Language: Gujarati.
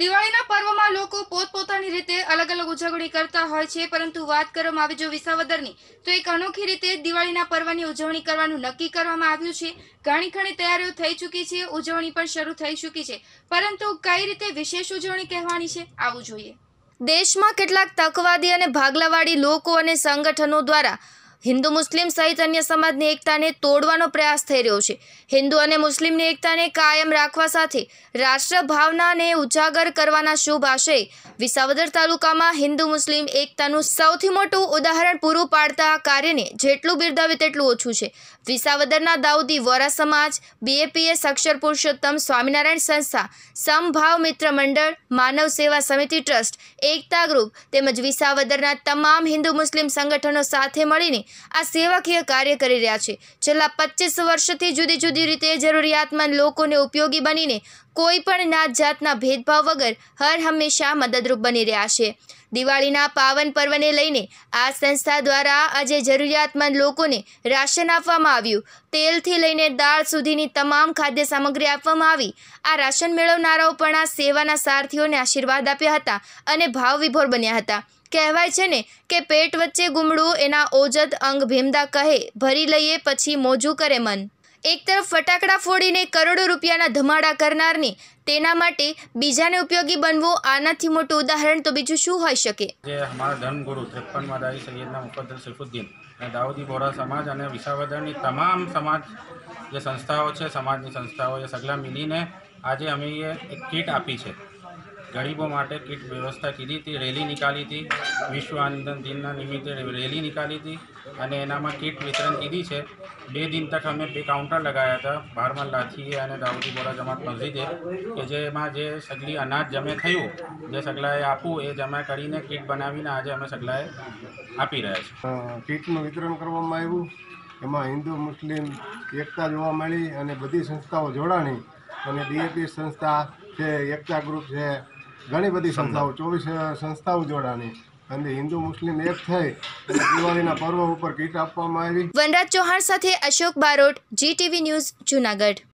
દિવાળીના પર્વમાં લોકો પોતપોતાની રીતે અલગ અલગ ઉજવણી કરતા હોય છે પરંતુ વાત કરવામાં આવે જો વિસાવદરની તો એક અનોખી રીતે દિવાળીના પર્વની ઉજવણી કરવાનું નક્કી કરવામાં આવ્યું છે ઘણી ઘણી તૈયારીઓ થઈ ચૂકી છે ઉજવણી પણ શરૂ થઈ ચૂકી છે પરંતુ કઈ રીતે વિશેષ ઉજવણી કહેવાની છે આવું જોઈએ દેશમાં કેટલાક તકવાદી અને ભાગલાવાળી લોકો અને સંગઠનો દ્વારા હિન્દુ મુસ્લિમ સહિત અન્ય સમાજની એકતાને તોડવાનો પ્રયાસ થઈ રહ્યો છે હિન્દુ અને મુસ્લિમની એકતાને કાયમ રાખવા સાથે રાષ્ટ્ર ભાવનાને ઉજાગર કરવાના શુભ આશય વિસાવદર તાલુકામાં હિન્દુ મુસ્લિમ એકતાનું સૌથી મોટું ઉદાહરણ પૂરું પાડતા આ કાર્યને જેટલું બિરદાવે તેટલું ઓછું છે વિસાવદરના દાઉદી વોરા સમાજ બીએપીએસ અક્ષર પુરુષોત્તમ સ્વામિનારાયણ સંસ્થા સમભાવ મિત્ર મંડળ માનવ સેવા સમિતિ ટ્રસ્ટ એકતા ગ્રુપ તેમજ વિસાવદરના તમામ હિન્દુ મુસ્લિમ સંગઠનો સાથે મળીને આ સેવાકીય કાર્ય કરી રહ્યા છે છેલ્લા પચીસ વર્ષથી જુદી જુદી રીતે જરૂરિયાતમંદ લોકોને ઉપયોગી બનીને કોઈ પણ નાત જાતના ભેદભાવ વગર હર હંમેશા મદદરૂપ બની રહ્યા છે દિવાળીના પાવન પર્વને લઈને આ સંસ્થા દ્વારા આજે જરૂરિયાતમંદ લોકોને રાશન આપવામાં આવ્યું તેલથી લઈને દાળ સુધીની તમામ ખાદ્ય સામગ્રી આપવામાં આવી આ રાશન મેળવનારાઓ પણ આ સેવાના સારથીઓને આશીર્વાદ આપ્યા હતા અને ભાવ વિભોર બન્યા હતા કહેવાય છે ને કે પેટ વચ્ચે ગુમડું એના ઓજત અંગ ભીમદા કહે ભરી લઈએ પછી મોજું કરે મન એક તરફ ફટાકડા ફોડીને કરોડો રૂપિયાના ધમાડા કરનારની તેના માટે બીજાને ઉપયોગી બનવું આનાથી મોટું ઉદાહરણ તો બીજું શું હોઈ શકે જે અમારા ધર્મગુરુ ત્રેપન માદારી સૈયદના મુકદ્દર સિફુદ્દીન અને દાઉદી બોરા સમાજ અને વિસાવદરની તમામ સમાજ જે સંસ્થાઓ છે સમાજની સંસ્થાઓ એ સગલા મિલીને આજે અમે એક કીટ આપી છે ગરીબો માટે કીટ વ્યવસ્થા કીધી હતી રેલી નીકાળી હતી વિશ્વ આંદન દિનના નિમિત્તે રેલી નીકાળી હતી અને એનામાં કીટ વિતરણ કીધી છે બે દિન તક અમે બે કાઉન્ટર લગાવ્યા હતા બારમાં લાઠીએ અને દાઉદી બોરા જમાત મસ્જિદે કે જેમાં જે સગલી અનાજ જમે થયું જે સગલાએ આપવું એ જમા કરીને કીટ બનાવીને આજે અમે સગલાએ આપી રહ્યા છીએ કીટનું વિતરણ કરવામાં આવ્યું એમાં હિન્દુ મુસ્લિમ એકતા જોવા મળી અને બધી સંસ્થાઓ જોડાણી અને ડીએપી સંસ્થા છે એકતા ગ્રુપ છે ઘણી બધી સંસ્થાઓ ચોવીસ સંસ્થાઓ જોડાણી અને હિન્દુ મુસ્લિમ એક થઈ દિવાળીના પર્વ ઉપર કીટ આપવામાં આવી વનરાજ ચૌહાણ સાથે અશોક બારોટ જીટીવી ન્યૂઝ જુનાગઢ